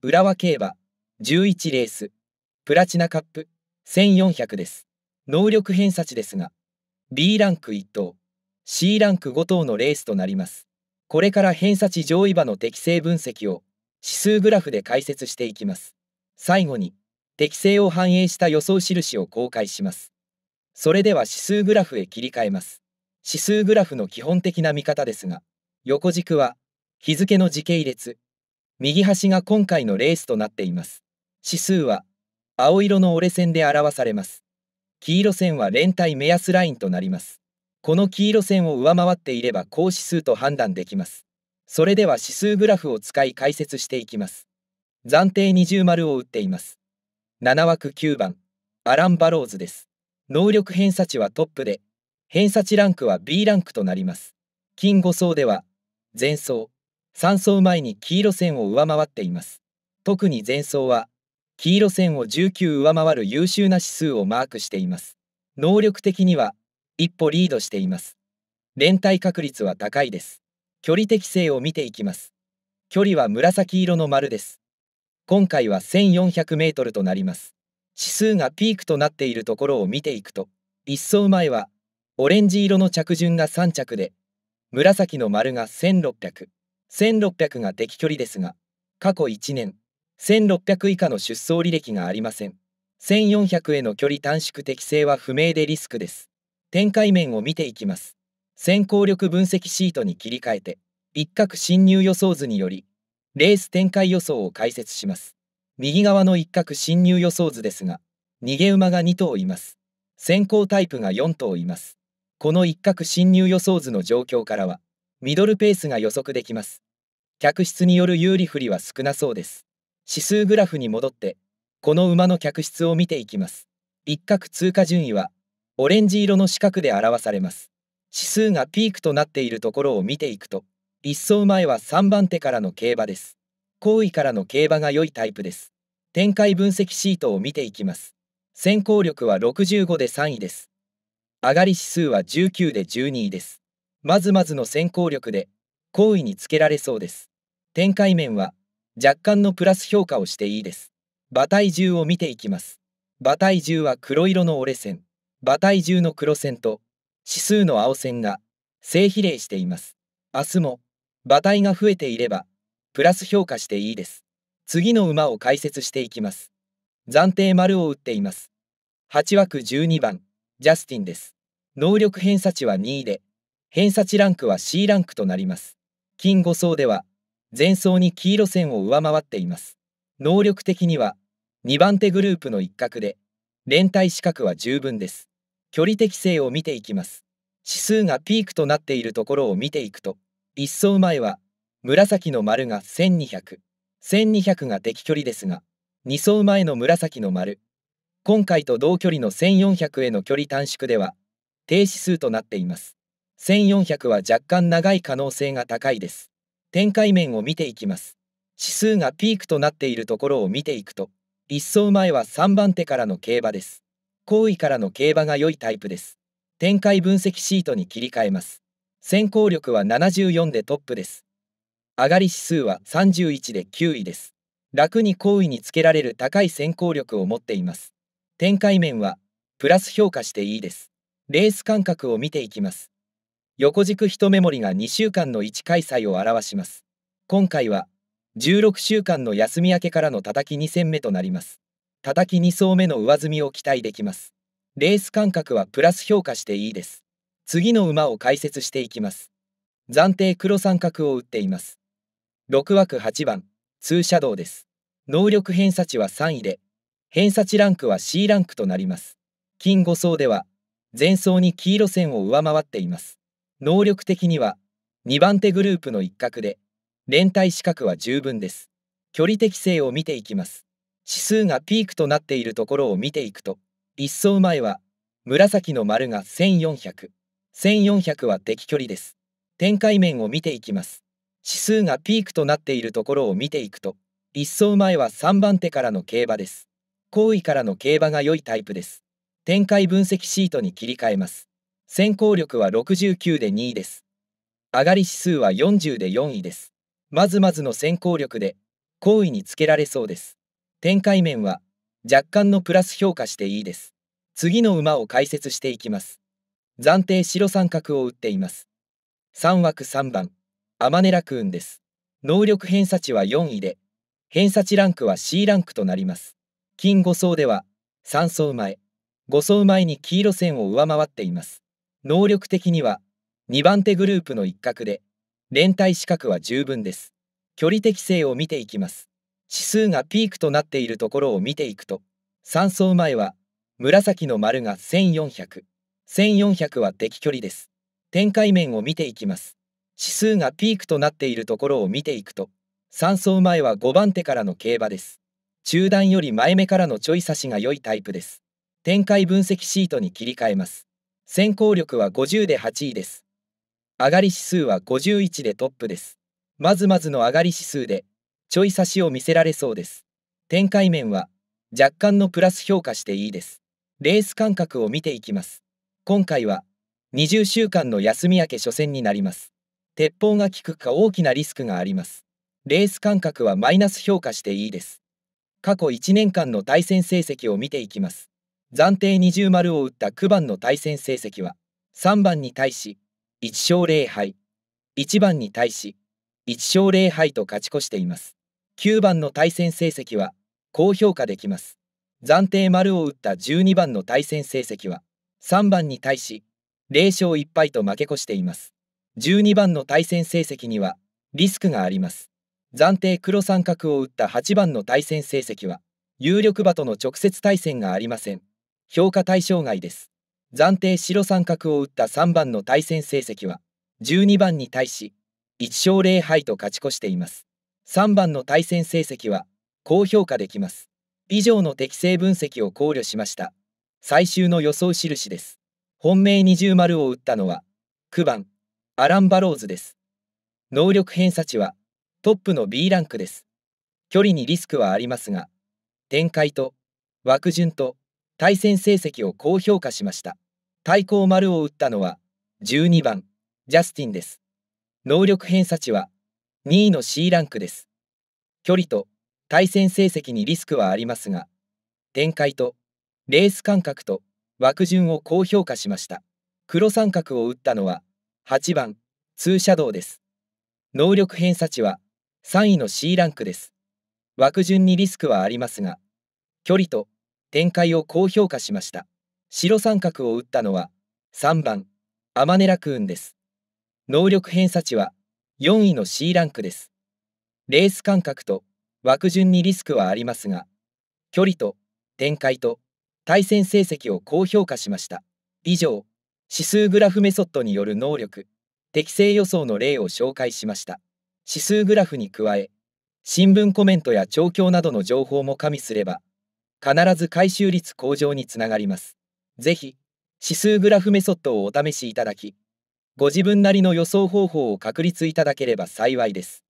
浦和競馬11レースプラチナカップ1400です能力偏差値ですが B ランク1等 C ランク5等のレースとなりますこれから偏差値上位馬の適正分析を指数グラフで解説していきます最後に適正を反映した予想印を公開しますそれでは指数グラフへ切り替えます指数グラフの基本的な見方ですが横軸は日付の時系列右端が今回のレースとなっています。指数は青色の折れ線で表されます。黄色線は連帯目安ラインとなります。この黄色線を上回っていれば高指数と判断できます。それでは指数グラフを使い解説していきます。暫定二重丸を打っています。7枠9番、アラン・バローズです。能力偏差値はトップで、偏差値ランクは B ランクとなります。金5層では、前走、3走前に黄色線を上回っています。特に前走は、黄色線を19上回る優秀な指数をマークしています。能力的には、一歩リードしています。連帯確率は高いです。距離適性を見ていきます。距離は紫色の丸です。今回は1400メートルとなります。指数がピークとなっているところを見ていくと、1走前は、オレンジ色の着順が3着で、紫の丸が1600。1600が適距離ですが、過去1年、1600以下の出走履歴がありません。1400への距離短縮適性は不明でリスクです。展開面を見ていきます。先行力分析シートに切り替えて、一角侵入予想図により、レース展開予想を解説します。右側の一角侵入予想図ですが、逃げ馬が2頭います。先行タイプが4頭います。この一角侵入予想図の状況からは、ミドルペースが予測できます。客室による有利不利は少なそうです。指数グラフに戻って、この馬の客室を見ていきます。一角通過順位は、オレンジ色の四角で表されます。指数がピークとなっているところを見ていくと、一走前は3番手からの競馬です。後位からの競馬が良いタイプです。展開分析シートを見ていきます。先行力は65で3位です。上がり指数は19で12位です。まずまずの先行力で好位につけられそうです展開面は若干のプラス評価をしていいです馬体重を見ていきます馬体重は黒色の折れ線馬体重の黒線と指数の青線が正比例しています明日も馬体が増えていればプラス評価していいです次の馬を解説していきます暫定丸を打っています8枠12番ジャスティンです能力偏差値は2位で偏差値ランクは C ランクとなります。金5層では、前層に黄色線を上回っています。能力的には、2番手グループの一角で、連帯資格は十分です。距離適性を見ていきます。指数がピークとなっているところを見ていくと、一層前は、紫の丸が1200、1200が適距離ですが、2層前の紫の丸、今回と同距離の1400への距離短縮では、低指数となっています。1400は若干長い可能性が高いです。展開面を見ていきます。指数がピークとなっているところを見ていくと、一走前は3番手からの競馬です。後位からの競馬が良いタイプです。展開分析シートに切り替えます。先行力は74でトップです。上がり指数は31で9位です。楽に後位につけられる高い先行力を持っています。展開面は、プラス評価していいです。レース間隔を見ていきます。横軸一目盛りが2週間の1開催を表します。今回は、16週間の休み明けからの叩き2戦目となります。叩き2層目の上積みを期待できます。レース間隔はプラス評価していいです。次の馬を解説していきます。暫定黒三角を打っています。6枠8番、通シャドウです。能力偏差値は3位で、偏差値ランクは C ランクとなります。金5層では、前走に黄色線を上回っています。能力的には2番手グループの一角で連帯資格は十分です距離適性を見ていきます指数がピークとなっているところを見ていくと一層前は紫の丸が1400 1400は敵距離です展開面を見ていきます指数がピークとなっているところを見ていくと一層前は3番手からの競馬です後位からの競馬が良いタイプです展開分析シートに切り替えます先行力は69で2位です。上がり指数は40で4位です。まずまずの先行力で、好位につけられそうです。展開面は、若干のプラス評価していいです。次の馬を解説していきます。暫定白三角を打っています。3枠3番、アマネラクーンです。能力偏差値は4位で、偏差値ランクは C ランクとなります。金5層では、3層前、5層前に黄色線を上回っています。能力的には2番手グループの一角で連帯資格は十分です距離適性を見ていきます指数がピークとなっているところを見ていくと3走前は紫の丸が1400 1400は敵距離です展開面を見ていきます指数がピークとなっているところを見ていくと3走前は5番手からの競馬です中段より前目からのちょい差しが良いタイプです展開分析シートに切り替えます先行力は50で8位です。上がり指数は51でトップです。まずまずの上がり指数で、ちょい差しを見せられそうです。展開面は、若干のプラス評価していいです。レース間隔を見ていきます。今回は、20週間の休み明け初戦になります。鉄砲が効くか大きなリスクがあります。レース間隔はマイナス評価していいです。過去1年間の対戦成績を見ていきます。暫定二重丸を打った9番の対戦成績は3番に対し1勝0敗1番に対し1勝0敗と勝ち越しています9番の対戦成績は高評価できます暫定丸を打った12番の対戦成績は3番に対し0勝1敗と負け越しています12番の対戦成績にはリスクがあります暫定黒三角を打った8番の対戦成績は有力馬との直接対戦がありません評価対象外です。暫定白三角を打った3番の対戦成績は、12番に対し、1勝0敗と勝ち越しています。3番の対戦成績は、高評価できます。以上の適正分析を考慮しました。最終の予想印です。本命二重丸を打ったのは、9番、アラン・バローズです。能力偏差値は、トップの B ランクです。距離にリスクはありますが、展開と、枠順と、対戦成績を高評価しました。対抗丸を打ったのは12番ジャスティンです。能力偏差値は2位の C ランクです。距離と対戦成績にリスクはありますが、展開とレース間隔と枠順を高評価しました。黒三角を打ったのは8番ツーシャドウです。能力偏差値は3位の C ランクです。枠順にリスクはありますが、距離と展開を高評価しました。白三角を打ったのは3番アマネラクーンです。能力偏差値は4位の C ランクです。レース間隔と枠順にリスクはありますが、距離と展開と対戦成績を高評価しました。以上、指数グラフメソッドによる能力、適正予想の例を紹介しました。指数グラフに加え、新聞コメントや調教などの情報も加味すれば、必ず回収率向上につながります。ぜひ、指数グラフメソッドをお試しいただき、ご自分なりの予想方法を確立いただければ幸いです。